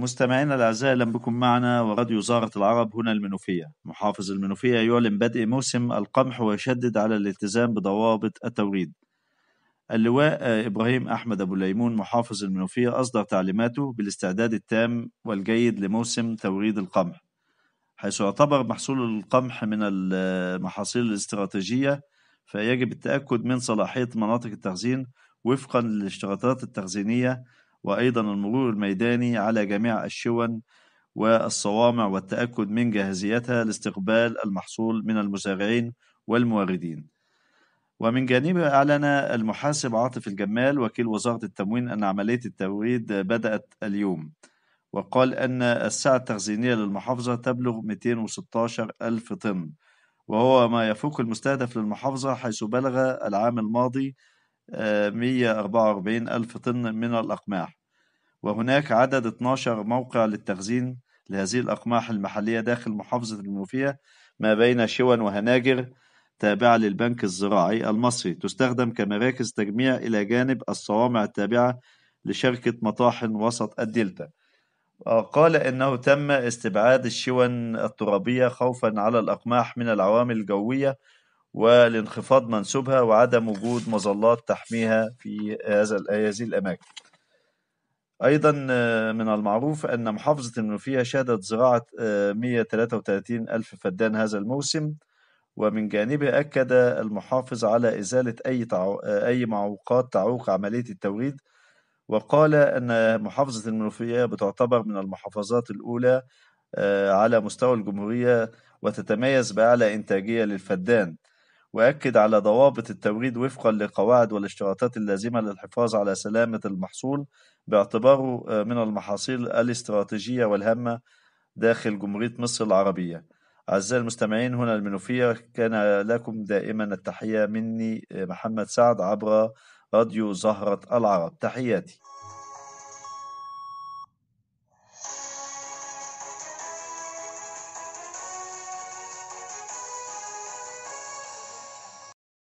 مستمعينا الأعزاء أهلا بكم معنا وراديو زارة العرب هنا المنوفية محافظ المنوفية يعلن بدء موسم القمح ويشدد على الالتزام بضوابط التوريد اللواء آه، إبراهيم أحمد أبو ليمون محافظ المنوفية أصدر تعليماته بالاستعداد التام والجيد لموسم توريد القمح حيث يعتبر محصول القمح من المحاصيل الاستراتيجية فيجب التأكد من صلاحية مناطق التخزين وفقا للاشتراطات التخزينية وأيضا المرور الميداني على جميع الشون والصوامع والتأكد من جاهزيتها لاستقبال المحصول من المزارعين والموردين ومن جانبه أعلن المحاسب عاطف الجمال وكيل وزارة التموين أن عملية التوريد بدأت اليوم وقال أن السعة التخزينية للمحافظة تبلغ 216 ألف طن وهو ما يفوق المستهدف للمحافظة حيث بلغ العام الماضي 144 ألف طن من الأقماح وهناك عدد 12 موقع للتخزين لهذه الأقماح المحلية داخل محافظة المنوفية ما بين شوان وهناجر تابعة للبنك الزراعي المصري تستخدم كمراكز تجميع إلى جانب الصوامع التابعة لشركة مطاحن وسط الدلتا قال إنه تم استبعاد الشون الترابية خوفا على الأقماح من العوامل الجوية ولانخفاض منسوبها وعدم وجود مظلات تحميها في هذا هذه الأماكن أيضا آه، من المعروف أن محافظة المنوفية شهدت زراعة 133 آه، ألف فدان هذا الموسم ومن جانبه أكد المحافظ على إزالة أي, تعو... آه، أي معوقات تعوق عملية التوريد وقال أن محافظة المنوفية بتعتبر من المحافظات الأولى على مستوى الجمهورية وتتميز بأعلى إنتاجية للفدان وأكد على ضوابط التوريد وفقا لقواعد والاشتراطات اللازمة للحفاظ على سلامة المحصول باعتباره آه، من المحاصيل الاستراتيجية والهامة داخل جمهورية مصر العربية أعزائي المستمعين هنا المنوفية كان لكم دائما التحية مني آه، محمد سعد عبر راديو زهرة العرب تحياتي